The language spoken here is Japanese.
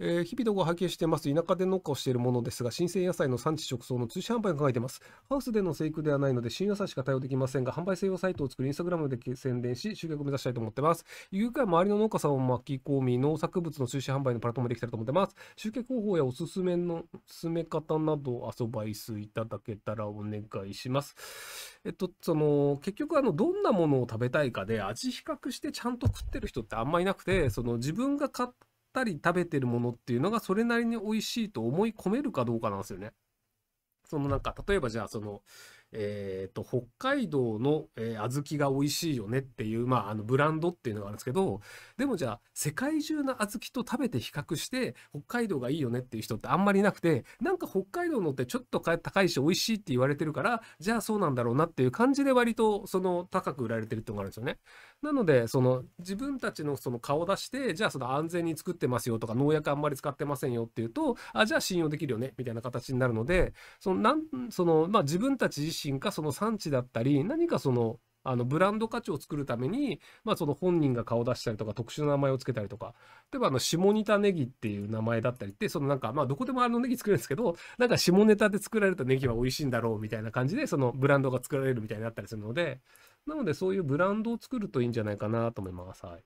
えー、日々動画を拝見してます。田舎で農家をしているものですが、新鮮野菜の産地直送の通信販売を考えています。ハウスでの生育ではないので、新野菜しか対応できませんが、販売専用サイトを作り、インスタグラムで宣伝し、集客を目指したいと思ってます。有機会周りの農家さんを巻き込み、農作物の通信販売のプラットフォームできたらと思ってます。集客方法やおすすめの、進め方などアドバイスいただけたらお願いします。えっと、その、結局、あの、どんなものを食べたいかで、味比較してちゃんと食ってる人ってあんまいなくて、その、自分が買って、ったり食べてるものっていうのがそれなりに美味しいと思い込めるかどうかなんですよね。そのなんか例えばじゃあそのえっ、ー、と、北海道の、えー、小豆が美味しいよねっていう、まあ、あの、ブランドっていうのがあるんですけど、でもじゃあ、世界中の小豆と食べて比較して、北海道がいいよねっていう人ってあんまりなくて、なんか北海道のってちょっと高いし美味しいって言われてるから、じゃあそうなんだろうなっていう感じで割と、その、高く売られてるってのがあるんですよね。なので、その、自分たちのその顔出して、じゃあその安全に作ってますよとか、農薬あんまり使ってませんよっていうと、あ、じゃあ信用できるよね、みたいな形になるので、その、なん、その、まあ、自分たち自身身かその産地だったり、何かその、あの、ブランド価値を作るために、まあ、その本人が顔出したりとか、特殊な名前を付けたりとか、例えば、あの、下仁田ネギっていう名前だったりって、そのなんか、まあ、どこでもあのネギ作れるんですけど、なんか下ネタで作られたネギは美味しいんだろうみたいな感じで、そのブランドが作られるみたいになったりするので、なので、そういうブランドを作るといいんじゃないかなと思います。はい。